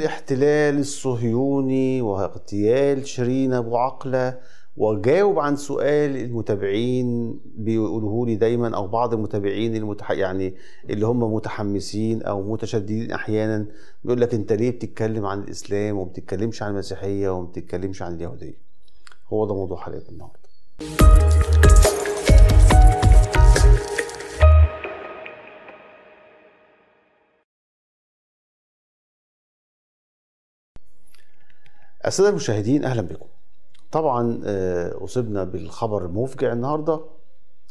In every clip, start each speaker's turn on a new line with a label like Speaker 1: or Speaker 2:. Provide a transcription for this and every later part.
Speaker 1: الاحتلال الصهيوني واغتيال شيرين ابو عقله وجاوب عن سؤال المتابعين بيقولوه لي دايما او بعض المتابعين المتح... يعني اللي هم متحمسين او متشددين احيانا بيقول لك انت ليه بتتكلم عن الاسلام وما بتتكلمش عن المسيحيه وما بتتكلمش عن اليهوديه هو ده موضوع حلقه النهارده السادة المشاهدين أهلا بكم طبعا آه، أصبنا بالخبر المفجع النهاردة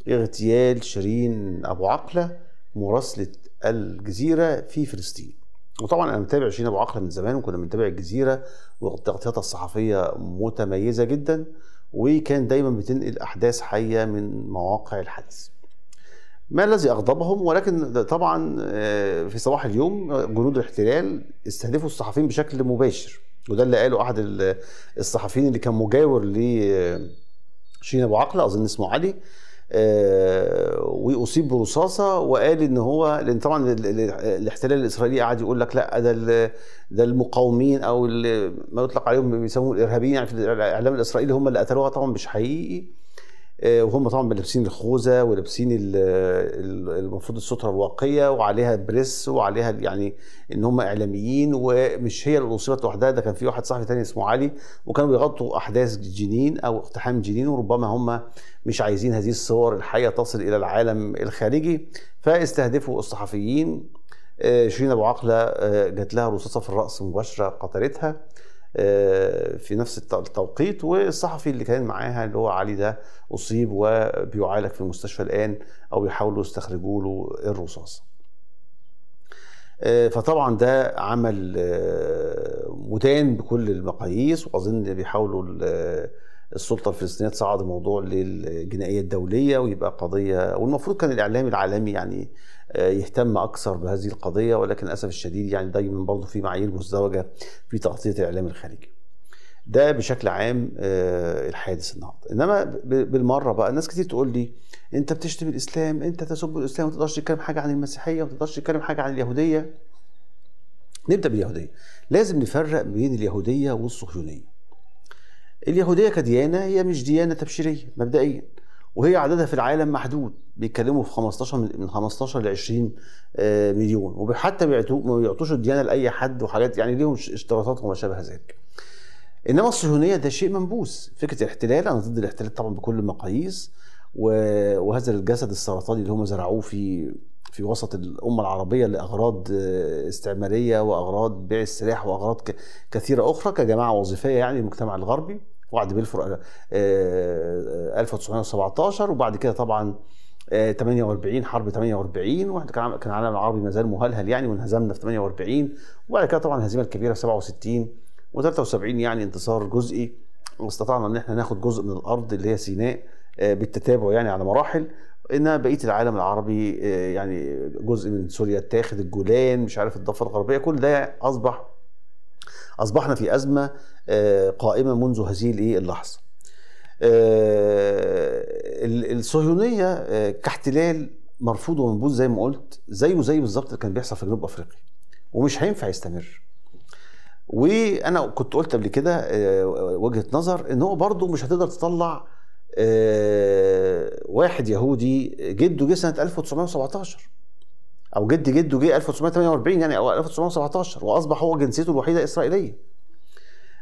Speaker 1: اغتيال شيرين أبو عقلة مراسلة الجزيرة في فلسطين وطبعا أنا متابع شيرين أبو عقلة من زمان وكنا بنتابع الجزيرة وتغطياتها الصحفية متميزة جدا وكان دايما بتنقل أحداث حية من مواقع الحدث ما الذي اغضبهم ولكن طبعا آه، في صباح اليوم آه، جنود الاحتلال استهدفوا الصحفيين بشكل مباشر وده اللي قاله احد الصحفيين اللي كان مجاور شيرين ابو عقله اظن اسمه علي آه، واصيب برصاصه وقال ان هو لان طبعا الاحتلال الاسرائيلي قعد يقول لك لا ده ده المقاومين او ما يطلق عليهم بيسموه الارهابيين يعني في الاعلام الاسرائيلي هم اللي قتلوها طبعا مش حقيقي آه، وهم طبعا لابسين الخوذه ولابسين المفروض الستره الواقيه وعليها بريس وعليها يعني ان هم اعلاميين ومش هي اللي اصيبت لوحدها ده كان في واحد صحفي تاني اسمه علي وكانوا بيغطوا احداث جنين او اقتحام جنين وربما هم مش عايزين هذه الصور الحيه تصل الى العالم الخارجي فاستهدفوا الصحفيين آه، شيرين ابو عقله آه، جات لها رصاصه في الراس مباشره قتلتها آه، في نفس التوقيت والصحفي اللي كان معاها اللي هو علي ده اصيب وبيعالج في المستشفى الان او بيحاولوا يستخرجوا له الرصاص آه، فطبعا ده عمل آه، مدان بكل المقاييس واظن بيحاولوا السلطه الفلسطينيه تصعد الموضوع للجنائيه الدوليه ويبقى قضيه والمفروض كان الاعلام العالمي يعني آه، يهتم اكثر بهذه القضيه ولكن للاسف الشديد يعني دايما برضه في معايير مزدوجه في تغطيه الاعلام الخارجي. ده بشكل عام آه، الحادث النهارده انما بالمره بقى ناس كتير تقول لي انت بتشتم الاسلام انت تسب الاسلام ما تقدرش تتكلم حاجه عن المسيحيه ما تقدرش تتكلم حاجه عن اليهوديه نبدا باليهوديه لازم نفرق بين اليهوديه والصهيونيه اليهوديه كديانه هي مش ديانه تبشيريه مبدئيا وهي عددها في العالم محدود بيتكلموا في 15 من 15 ل 20 آه، مليون وحتى ما بيعطوش الديانه لاي حد وحاجات يعني ليهم اشتراطات وما شابه ذلك. انما الصهيونيه ده شيء منبوس فكره الاحتلال انا ضد الاحتلال طبعا بكل المقاييس وهذا الجسد السرطاني اللي هم زرعوه في في وسط الامه العربيه لاغراض آه، استعماريه واغراض بيع السلاح واغراض كثيره اخرى كجماعه وظيفيه يعني المجتمع الغربي وعد بلفور 1917 وبعد كده طبعا 48 آه، حرب 48 واحنا كان كان العالم العربي ما زال مهلهل يعني وانهزمنا في 48 وبعد كده طبعا الهزيمه الكبيره في 67 و73 يعني انتصار جزئي واستطعنا ان احنا ناخد جزء من الارض اللي هي سيناء آه، بالتتابع يعني على مراحل ان بقيه العالم العربي آه، يعني جزء من سوريا اتاخد الجولان مش عارف الضفه الغربيه كل ده اصبح اصبحنا في ازمه آه، قائمه منذ هذه اللحظه آه، الصهيونيه آه، كاحتلال مرفوض ومنبوذ زي ما قلت زيه زي بالظبط اللي كان بيحصل في جنوب افريقيا ومش هينفع يستمر وانا كنت قلت قبل كده وجهه نظر ان هو برضه مش هتقدر تطلع واحد يهودي جده جه سنه 1917 او جد جده جه 1948 يعني او 1917 واصبح هو جنسيته الوحيده اسرائيليه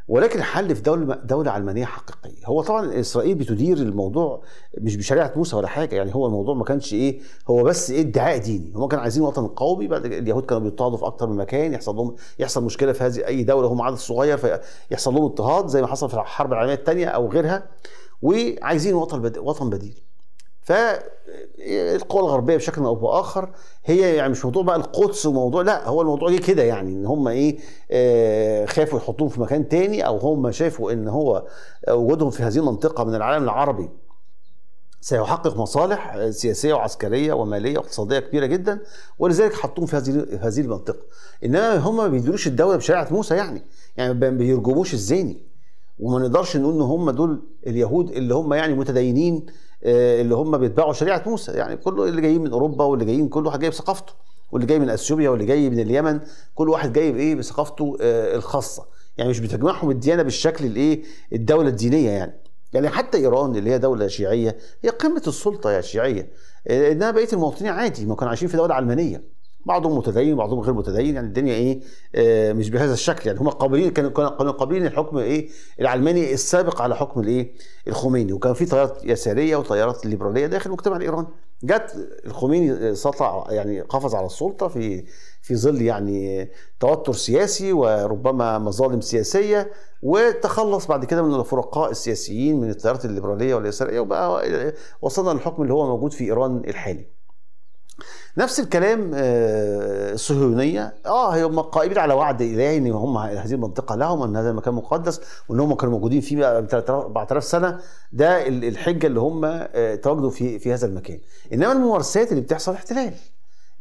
Speaker 1: ولكن حل في دولة دولة علمانية حقيقية، هو طبعا إسرائيل بتدير الموضوع مش بشريعة موسى ولا حاجة، يعني هو الموضوع ما كانش إيه هو بس إيه ادعاء ديني، هم كانوا عايزين وطن قومي بعد اليهود كانوا بيضطهدوا في أكثر من مكان يحصل لهم يحصل مشكلة في هذه أي دولة هم عدد صغير فيحصل لهم اضطهاد زي ما حصل في الحرب العالمية الثانية أو غيرها وعايزين وطن بديل. وطن بديل. فالقوى الغربيه بشكل او باخر هي يعني مش موضوع بقى القدس وموضوع لا هو الموضوع جه كده يعني ان هم ايه آه، خافوا يحطوهم في مكان تاني او هم شافوا ان هو وجودهم في هذه المنطقه من العالم العربي سيحقق مصالح آه، سياسيه وعسكريه وماليه واقتصاديه كبيره جدا ولذلك حطوهم في هذه هذه المنطقه انما هم ما بيديروش الدوله بشريعه موسى يعني يعني ما بيرجموش الزاني وما نقدرش نقول ان هم دول اليهود اللي هم يعني متدينين آه، اللي هم بيتبعوا شريعه موسى يعني كله اللي جايين من اوروبا واللي جايين كل واحد جاي بثقافته واللي جاي من اثيوبيا واللي جاي من اليمن كل واحد جاي بايه بثقافته آه، الخاصه يعني مش بتجمعهم الديانه بالشكل الايه الدوله الدينيه يعني يعني حتى ايران اللي هي دوله شيعيه هي قمه السلطه يا شيعيه آه، انما بقيه المواطنين عادي ما كانوا عايشين في دوله علمانيه بعضهم متدين بعضهم غير متدين يعني الدنيا ايه آه، مش بهذا الشكل يعني هم قابلين كانوا كانوا قابلين الحكم ايه العلماني السابق على حكم الايه الخميني وكان في تيارات يساريه وتيارات ليبراليه داخل المجتمع الايراني جت الخميني آه، سطع يعني قفز على السلطه في في ظل يعني توتر سياسي وربما مظالم سياسيه وتخلص بعد كده من الفرقاء السياسيين من التيارات الليبراليه واليساريه وبقى إيه، وصلنا للحكم اللي هو موجود في ايران الحالي نفس الكلام آه، الصهيونيه اه هم قائمين على وعد الهي ان هم هذه المنطقه لهم ان هذا المكان مقدس وان هم كانوا موجودين فيه من 4000 سنه ده الحجه اللي هم آه، تواجدوا في في هذا المكان انما الممارسات اللي بتحصل احتلال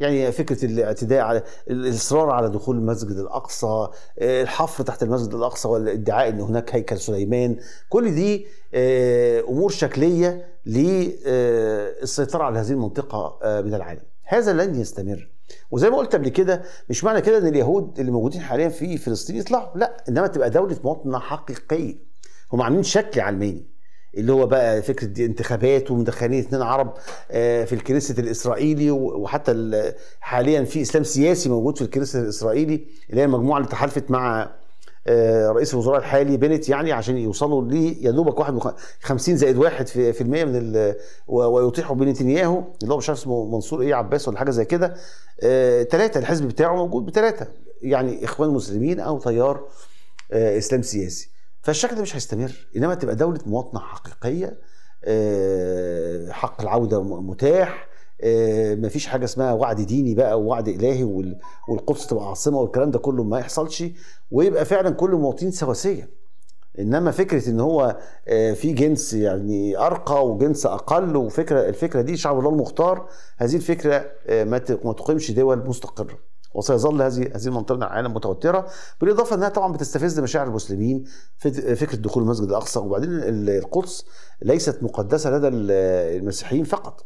Speaker 1: يعني فكره الاعتداء على الاصرار على دخول المسجد الاقصى الحفر تحت المسجد الاقصى والادعاء ان هناك هيكل سليمان كل دي آه، امور شكليه للسيطره آه، على هذه المنطقه آه، من العالم هذا لن يستمر وزي ما قلت قبل كده مش معنى كده ان اليهود اللي موجودين حاليا في فلسطين يطلعوا لا انما تبقى دوله مواطنه حقيقيه هم عاملين شكل علماني اللي هو بقى فكره دي انتخابات ومدخلين اثنين عرب آه، في الكنيسة الاسرائيلي وحتى حاليا في اسلام سياسي موجود في الكنيسة الاسرائيلي اللي هي المجموعه اللي تحالفت مع آه، رئيس الوزراء الحالي بنت يعني عشان يوصلوا لي يا دوبك 51 زائد 1 في المية من ال... ويطيحوا بنتنياهو اللي هو مش عارف اسمه منصور ايه عباس ولا حاجه زي كده ثلاثه آه، الحزب بتاعه موجود بثلاثه يعني اخوان مسلمين او تيار اسلام سياسي فالشكل ده مش هيستمر انما تبقى دوله مواطنه حقيقيه آه، حق العوده متاح آه، مفيش حاجه اسمها وعد ديني بقى ووعد الهي والقدس تبقى عاصمه والكلام ده كله ما يحصلش ويبقى فعلا كل المواطنين سواسيه انما فكره ان هو آه، في جنس يعني ارقى وجنس اقل وفكره الفكره دي شعب الله المختار هذه الفكره ما تقيمش دول مستقره وسيظل هذه هذه المنطقه من العالم متوتره بالاضافه انها طبعا بتستفز مشاعر المسلمين فكره دخول المسجد الاقصى وبعدين القدس ليست مقدسه لدى المسيحيين فقط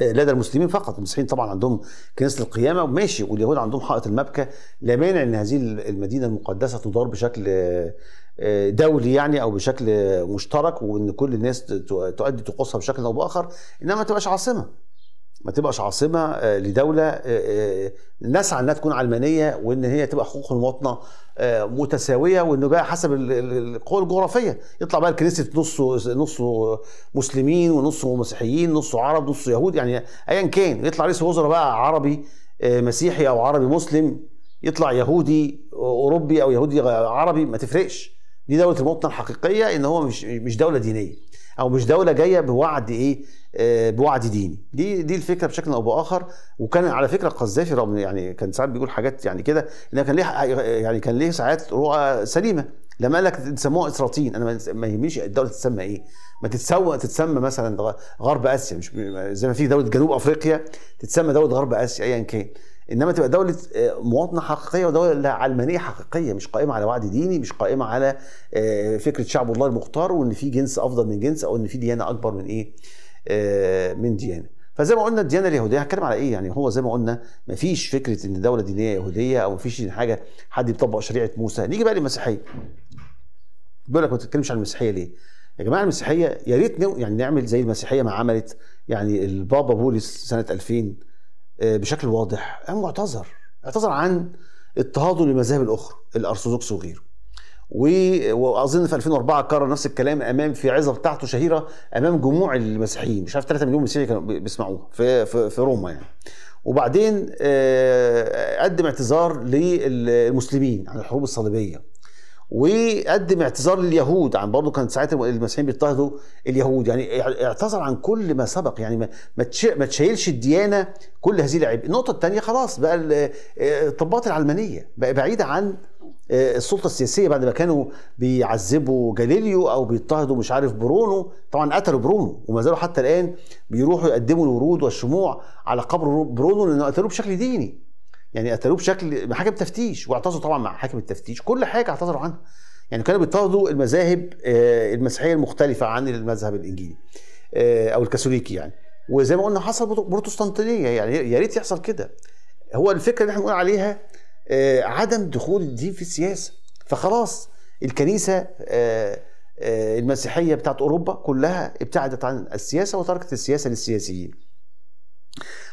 Speaker 1: لدى المسلمين فقط المسيحيين طبعا عندهم كنيسه القيامه ماشي واليهود عندهم حائط المبكى لا مانع ان هذه المدينه المقدسه تدار بشكل آه، دولي يعني او بشكل مشترك وان كل الناس تؤدي طقوسها بشكل او باخر انما ما تبقاش عاصمه ما تبقاش عاصمه آه، لدوله نسعى آه، انها آه، تكون علمانيه وان هي تبقى حقوق المواطنه متساويه وانه بقى حسب القوى الجغرافيه يطلع بقى الكنيسه نصه نصه مسلمين ونصه مسيحيين نصه عرب نصه يهود يعني ايا كان يطلع رئيس وزراء بقى عربي مسيحي او عربي مسلم يطلع يهودي اوروبي او يهودي عربي ما تفرقش دي دوله المواطنه الحقيقيه ان هو مش مش دوله دينيه او مش دوله جايه بوعد ايه آه، بوعد ديني دي دي الفكره بشكل او باخر وكان على فكره القذافي رغم يعني كان ساعات بيقول حاجات يعني كده ان كان ليه يعني كان ليه ساعات رؤى سليمه لما قال لك تسموها اسراطين انا ما يهمنيش الدوله تتسمى ايه ما تتسوى تتسمى مثلا غرب اسيا مش زي ما في دوله جنوب افريقيا تتسمى دوله غرب اسيا ايا كان انما تبقى دوله آه، مواطنه حقيقيه ودوله علمانيه حقيقيه مش قائمه على وعد ديني مش قائمه على آه، فكره شعب الله المختار وان في جنس افضل من جنس او ان في ديانه اكبر من ايه آه، من ديانه فزي ما قلنا الديانه اليهوديه هتكلم على ايه يعني هو زي ما قلنا مفيش فكره ان دوله دينيه يهوديه او مفيش حاجه حد بيطبق شريعه موسى نيجي بقى للمسيحيه بيقول لك ما تتكلمش عن المسيحيه ليه يا جماعه المسيحيه يا ريت يعني نعمل زي المسيحيه ما عملت يعني البابا بولس سنه 2000 آه، بشكل واضح قام معتذر اعتذر عن اضطهاده للمذاهب الاخرى الارثوذكس وغيره واظن في 2004 كرر نفس الكلام امام في عظه بتاعته شهيره امام جموع المسيحيين مش عارف 3 مليون مسيحي كانوا بيسمعوها في في, في روما يعني وبعدين آه، قدم اعتذار للمسلمين عن الحروب الصليبيه وقدم اعتذار لليهود عن يعني برضه كان ساعتها المسيحيين بيضطهدوا اليهود يعني اعتذر عن كل ما سبق يعني ما ما تشيلش الديانه كل هذه العبء النقطه الثانيه خلاص بقى آه، الطبقات العلمانيه بقى بعيده عن آه، السلطه السياسيه بعد ما كانوا بيعذبوا جاليليو او بيضطهدوا مش عارف برونو طبعا قتلوا برونو وما زالوا حتى الان بيروحوا يقدموا الورود والشموع على قبر برونو لانه قتلوه بشكل ديني يعني قتلوه بشكل محاكم تفتيش واعتذروا طبعا مع حاكم التفتيش كل حاجه اعتذروا عنها يعني كانوا بيضطهدوا المذاهب آه، المسيحيه المختلفه عن المذهب الانجيلي آه، او الكاثوليكي يعني وزي ما قلنا حصل بروتستانتينيه يعني يا ريت يحصل كده هو الفكره اللي احنا بنقول عليها آه، عدم دخول الدين في السياسه فخلاص الكنيسه المسيحيه بتاعت اوروبا كلها ابتعدت عن السياسه وتركت السياسه للسياسيين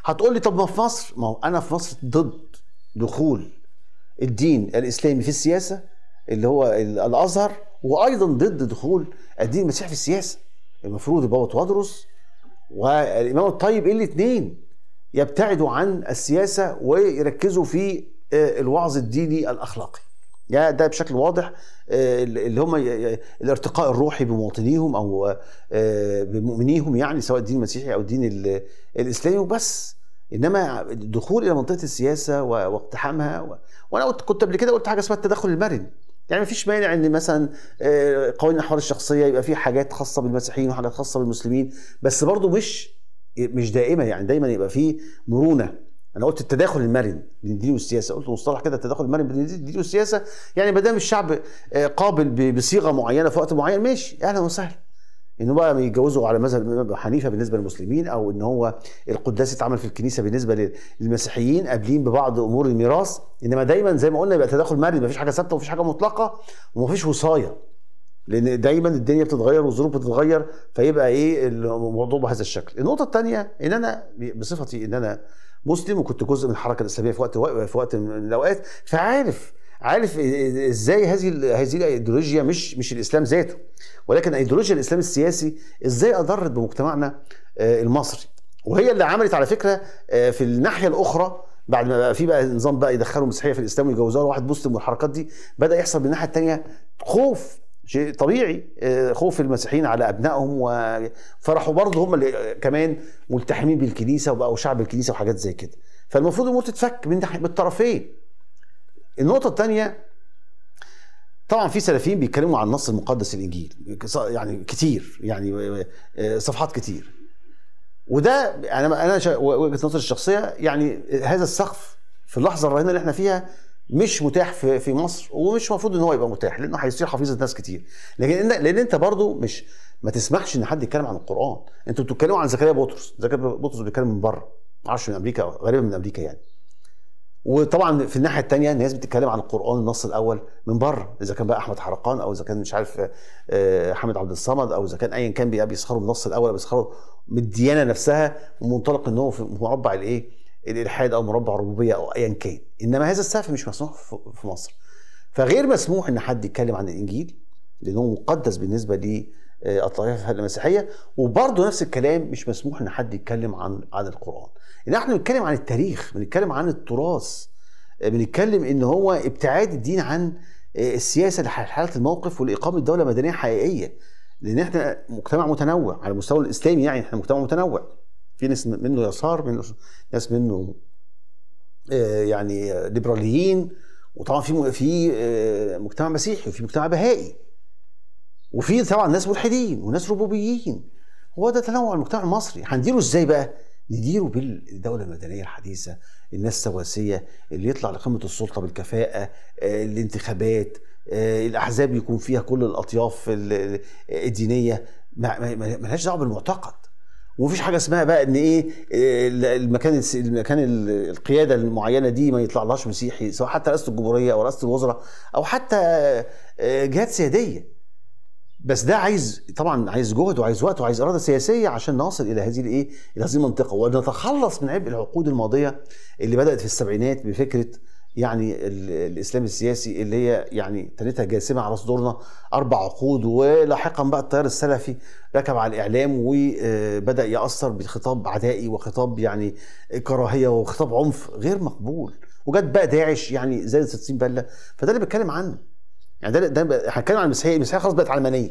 Speaker 1: هتقول لي طب ما في مصر ما هو انا في مصر ضد دخول الدين الاسلامي في السياسه اللي هو الازهر وايضا ضد دخول الدين المسيحي في السياسه المفروض بابا تودروس والامام الطيب الاثنين يبتعدوا عن السياسه ويركزوا في آه، الوعظ الديني الاخلاقي يعني ده بشكل واضح آه، اللي هم الارتقاء الروحي بمواطنيهم او آه، بمؤمنيهم يعني سواء الدين المسيحي او الدين الاسلامي وبس انما الدخول الى منطقه السياسه واقتحامها و... وانا كنت قبل كده قلت حاجه اسمها التدخل المرن يعني مفيش مانع ان مثلا آه، قوانين الاحوال الشخصيه يبقى في حاجات خاصه بالمسيحيين وحاجات خاصه بالمسلمين بس برضو مش مش دائمه يعني دايما يبقى في مرونه انا قلت التداخل المرن بين الدين والسياسه قلت مصطلح كده التداخل المرن بين الدين والسياسه يعني ما دام الشعب آه، قابل بصيغه معينه في وقت معين ماشي اهلا وسهلا انه بقى يتجوزوا على مذهب حنيفه بالنسبه للمسلمين او ان هو القداس اتعمل في الكنيسه بالنسبه للمسيحيين قابلين ببعض امور الميراث انما دايما زي ما قلنا يبقى تداخل مرن مفيش حاجه ثابته ومفيش حاجه مطلقه ومفيش وصايه لان دايما الدنيا بتتغير والظروف بتتغير فيبقى ايه الموضوع بهذا الشكل النقطه الثانيه ان انا بصفتي ان انا مسلم وكنت جزء من الحركه الاسلاميه في وقت في وقت من الاوقات فعارف عارف ازاي هذه هذه الايديولوجيا مش مش الاسلام ذاته ولكن ايديولوجيا الاسلام السياسي ازاي اضرت بمجتمعنا آه، المصري وهي اللي عملت على فكره آه، في الناحيه الاخرى بعد ما بقى في بقى نظام بقى يدخلوا مسيحيه في الاسلام ويجوزوها واحد مسلم والحركات دي بدا يحصل من الناحيه الثانيه خوف شيء طبيعي آه، خوف المسيحيين على ابنائهم وفرحوا برضه هم اللي كمان ملتحمين بالكنيسه وبقوا شعب الكنيسه وحاجات زي كده فالمفروض الامور تتفك من بالطرفين النقطه الثانيه طبعا في سلفيين بيتكلموا عن النص المقدس الانجيل يعني كتير يعني صفحات كتير وده يعني انا انا وجهه نظري الشخصيه يعني هذا السقف في اللحظه الراهنه اللي احنا فيها مش متاح في مصر ومش المفروض ان هو يبقى متاح لانه هيصير حفيظه ناس كتير لكن لان انت برضو مش ما تسمحش ان حد يتكلم عن القران انتوا بتتكلموا عن زكريا بطرس زكريا بطرس بيتكلم من بره معرفش من امريكا غالبا من امريكا يعني وطبعا في الناحيه الثانيه الناس بتتكلم عن القران النص الاول من بره اذا كان بقى احمد حرقان او اذا كان مش عارف آه، حمد عبد الصمد او اذا كان ايا كان بيسخروا من النص الاول بيسخروا من الديانه نفسها ومنطلق ان هو في مربع الايه الالحاد او مربع الربوبيه او ايا كان انما هذا السقف مش مسموح في مصر فغير مسموح ان حد يتكلم عن الانجيل لانه مقدس بالنسبه آه، الطائفه المسيحيه وبرضه نفس الكلام مش مسموح ان حد يتكلم عن عن القران ان احنا بنتكلم عن التاريخ بنتكلم عن التراث آه، بنتكلم ان هو ابتعاد الدين عن آه، السياسه لحاله الموقف والاقامه دوله مدنيه حقيقيه لان احنا مجتمع متنوع على المستوى الاسلامي يعني احنا مجتمع متنوع في ناس منه يسار من ناس منه يعني ليبراليين وطبعا في في مجتمع مسيحي وفي مجتمع بهائي وفي طبعا ناس ملحدين وناس ربوبيين هو ده تنوع المجتمع المصري هنديره ازاي بقى نديره بالدوله المدنيه الحديثه الناس السواسيه اللي يطلع لقمه السلطه بالكفاءه آه، الانتخابات آه، الاحزاب يكون فيها كل الاطياف الدينيه ملهاش دعوه بالمعتقد ومفيش حاجه اسمها بقى ان ايه آه، المكان المكان القياده المعينه دي ما يطلعلهاش مسيحي سواء حتى رئاسه الجمهوريه او رئاسه الوزراء او حتى جهات سياديه بس ده عايز طبعا عايز جهد وعايز وقت وعايز اراده سياسيه عشان نصل الى هذه الايه الى هذه المنطقه ونتخلص من عبء العقود الماضيه اللي بدات في السبعينات بفكره يعني الاسلام السياسي اللي هي يعني تنتها جاسمه على صدورنا اربع عقود ولاحقا بقى التيار السلفي ركب على الاعلام وبدا ياثر بخطاب عدائي وخطاب يعني كراهيه وخطاب عنف غير مقبول وجت بقى داعش يعني زادت 60 بله فده اللي بتكلم عنه يعني ده ده هنتكلم عن المسيحيه المسيحيه خلاص بقت علمانيه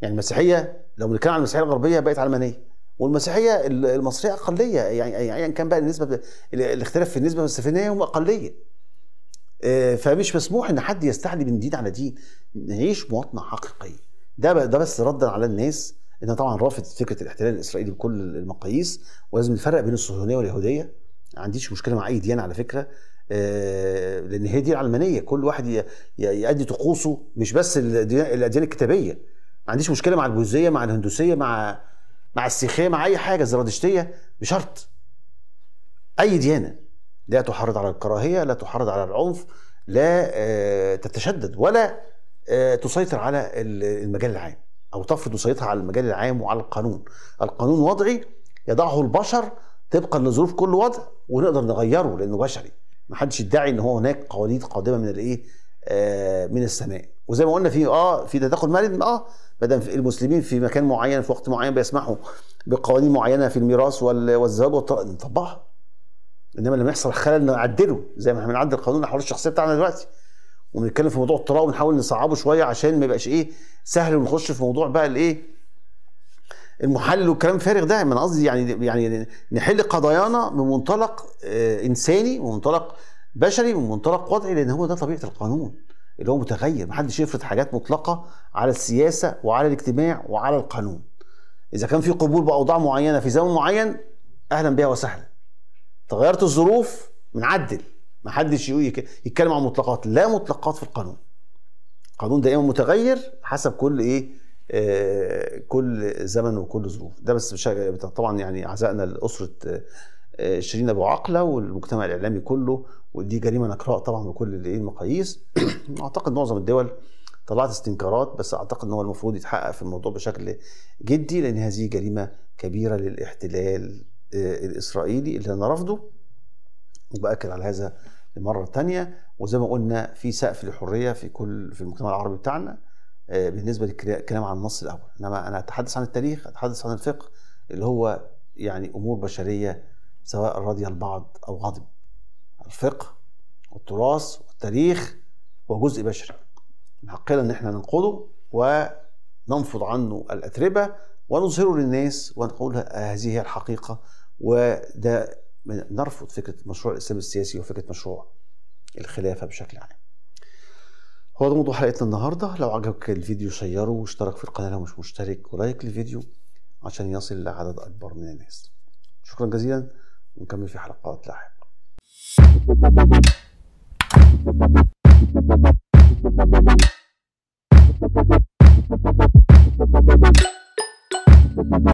Speaker 1: يعني المسيحيه لو بنتكلم عن المسيحيه الغربيه بقت علمانيه والمسيحيه المصريه اقليه يعني, يعني ايا يعني كان بقى النسبه الاختلاف في النسبه السفينيه هم اقليه آه، فمش مسموح ان حد يستعلي من دين على دين نعيش مواطنه حقيقيه ده ده بس ردا على الناس ان طبعا رافض فكره الاحتلال الاسرائيلي بكل المقاييس ولازم نفرق بين الصهيونيه واليهوديه ما عنديش مشكله مع اي ديانه على فكره آه، لان هي دي العلمانيه كل واحد يؤدي طقوسه مش بس الاديان الكتابيه ما عنديش مشكله مع البوذيه مع الهندوسيه مع مع السيخيه مع اي حاجه الزرادشتيه بشرط اي ديانه لا تحرض على الكراهيه لا تحرض على العنف لا آه، تتشدد ولا آه، تسيطر على المجال العام او تفرض سيطرتها على المجال العام وعلى القانون القانون وضعي يضعه البشر طبقا لظروف كل وضع ونقدر نغيره لانه بشري ما حدش يدعي ان هو هناك قوانين قادمه من الايه آه، من السماء وزي ما قلنا في اه في تدخل مالي اه ما دام المسلمين في مكان معين في وقت معين بيسمحوا بقوانين معينه في الميراث والزواج والطلاق نطبقها انما لما يحصل خلل نعدله زي ما احنا بنعدل قانون الاحوال الشخصيه بتاعنا دلوقتي ونتكلم في موضوع الطلاق ونحاول نصعبه شويه عشان ما يبقاش ايه سهل ونخش في موضوع بقى الايه المحلل والكلام فارغ ده من قصدي يعني يعني نحل قضايانا من منطلق آه، انساني ومنطلق منطلق بشري ومنطلق منطلق وضعي لان هو ده طبيعه القانون اللي هو متغير محدش يفرض حاجات مطلقه على السياسه وعلى الاجتماع وعلى القانون اذا كان في قبول باوضاع معينه في زمن معين اهلا بها وسهلا تغيرت الظروف بنعدل محدش يتكلم عن مطلقات لا مطلقات في القانون القانون دائما متغير حسب كل ايه آه، كل زمن وكل ظروف ده بس طبعا يعني اعزائنا لاسره آه، شيرين ابو عقله والمجتمع الاعلامي كله ودي جريمه نكراء طبعا بكل إيه، المقاييس اعتقد معظم الدول طلعت استنكارات بس اعتقد ان هو المفروض يتحقق في الموضوع بشكل جدي لان هذه جريمه كبيره للاحتلال آه، الاسرائيلي اللي انا رافضه وباكد على هذا لمره تانية وزي ما قلنا في سقف للحريه في كل في المجتمع العربي بتاعنا آه، بالنسبه للكلام عن النص الاول انما انا اتحدث عن التاريخ اتحدث عن الفقه اللي هو يعني امور بشريه سواء رضي البعض او غضب الفقه والتراث والتاريخ هو جزء بشري من حقنا ان احنا ننقده وننفض عنه الاتربه ونظهره للناس ونقول هذه هي الحقيقه وده نرفض فكره مشروع الاسلام السياسي وفكره مشروع الخلافه بشكل عام هو ده موضوع حلقتنا النهارده لو عجبك الفيديو شيره واشترك في القناه لو مش مشترك ولايك للفيديو عشان يصل لعدد اكبر من الناس شكرا جزيلا ونكمل في حلقات لاحقه